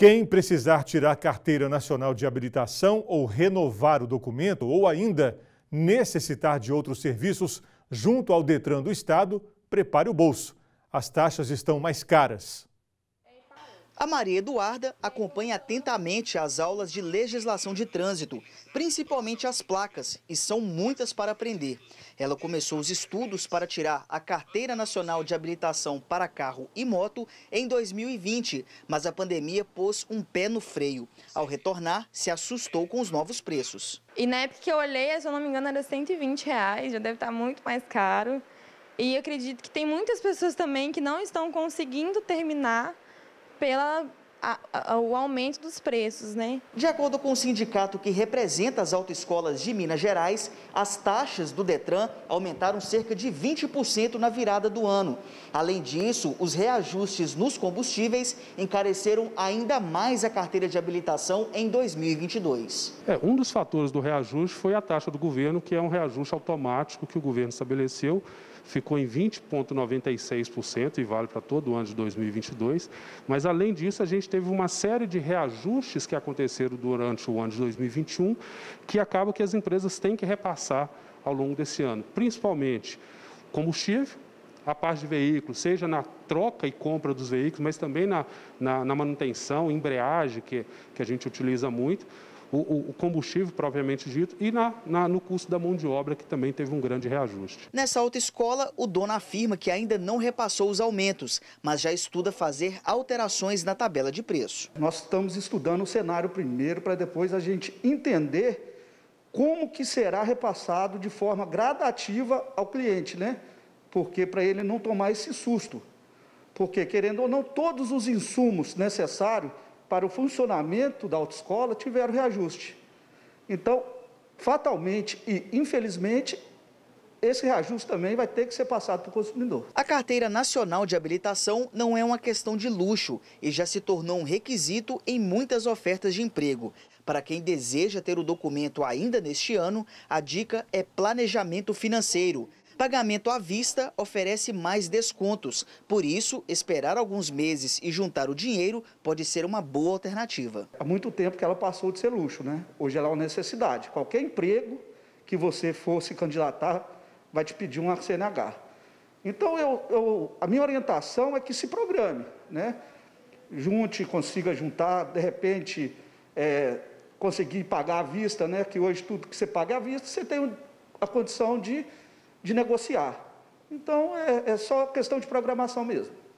Quem precisar tirar carteira nacional de habilitação ou renovar o documento, ou ainda necessitar de outros serviços junto ao Detran do Estado, prepare o bolso. As taxas estão mais caras. A Maria Eduarda acompanha atentamente as aulas de legislação de trânsito, principalmente as placas, e são muitas para aprender. Ela começou os estudos para tirar a Carteira Nacional de Habilitação para Carro e Moto em 2020, mas a pandemia pôs um pé no freio. Ao retornar, se assustou com os novos preços. E na época que eu olhei, se eu não me engano, era 120 reais, já deve estar muito mais caro. E acredito que tem muitas pessoas também que não estão conseguindo terminar pela a, a, o aumento dos preços, né? De acordo com o sindicato que representa as autoescolas de Minas Gerais, as taxas do Detran aumentaram cerca de 20% na virada do ano. Além disso, os reajustes nos combustíveis encareceram ainda mais a carteira de habilitação em 2022. É, um dos fatores do reajuste foi a taxa do governo, que é um reajuste automático que o governo estabeleceu ficou em 20,96% e vale para todo o ano de 2022. Mas, além disso, a gente teve uma série de reajustes que aconteceram durante o ano de 2021, que acaba que as empresas têm que repassar ao longo desse ano, principalmente combustível, a parte de veículos, seja na troca e compra dos veículos, mas também na, na, na manutenção, embreagem, que, que a gente utiliza muito, o, o combustível propriamente dito, e na, na, no custo da mão de obra, que também teve um grande reajuste. Nessa autoescola, o dono afirma que ainda não repassou os aumentos, mas já estuda fazer alterações na tabela de preço. Nós estamos estudando o cenário primeiro para depois a gente entender como que será repassado de forma gradativa ao cliente, né? Porque para ele não tomar esse susto. Porque, querendo ou não, todos os insumos necessários para o funcionamento da autoescola tiveram reajuste. Então, fatalmente e infelizmente, esse reajuste também vai ter que ser passado para o consumidor. A carteira nacional de habilitação não é uma questão de luxo e já se tornou um requisito em muitas ofertas de emprego. Para quem deseja ter o documento ainda neste ano, a dica é planejamento financeiro. Pagamento à vista oferece mais descontos, por isso, esperar alguns meses e juntar o dinheiro pode ser uma boa alternativa. Há muito tempo que ela passou de ser luxo, né? Hoje ela é uma necessidade. Qualquer emprego que você for se candidatar vai te pedir um CNH. Então, eu, eu, a minha orientação é que se programe, né? Junte, consiga juntar, de repente, é, conseguir pagar à vista, né? Que hoje tudo que você paga à vista, você tem a condição de de negociar. Então, é, é só questão de programação mesmo.